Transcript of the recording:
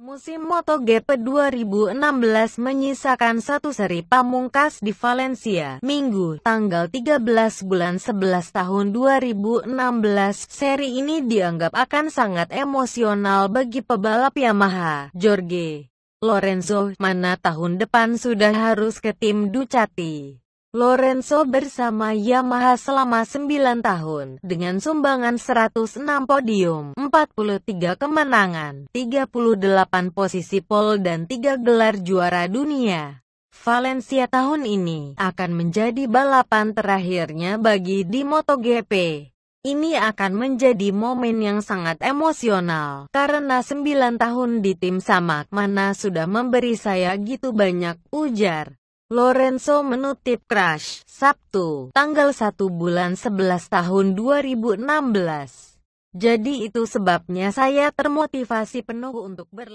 Musim MotoGP 2016 menyisakan satu seri pamungkas di Valencia. Minggu, tanggal 13 bulan 11 tahun 2016, seri ini dianggap akan sangat emosional bagi pebalap Yamaha. Jorge Lorenzo, mana tahun depan sudah harus ke tim Ducati. Lorenzo bersama Yamaha selama 9 tahun dengan sumbangan 106 podium, 43 kemenangan, 38 posisi pole dan 3 gelar juara dunia. Valencia tahun ini akan menjadi balapan terakhirnya bagi di MotoGP. Ini akan menjadi momen yang sangat emosional, karena 9 tahun di tim sama, mana sudah memberi saya gitu banyak, ujar. Lorenzo menutip Crash, Sabtu, tanggal 1 bulan 11 tahun 2016. Jadi itu sebabnya saya termotivasi penuh untuk berlatih.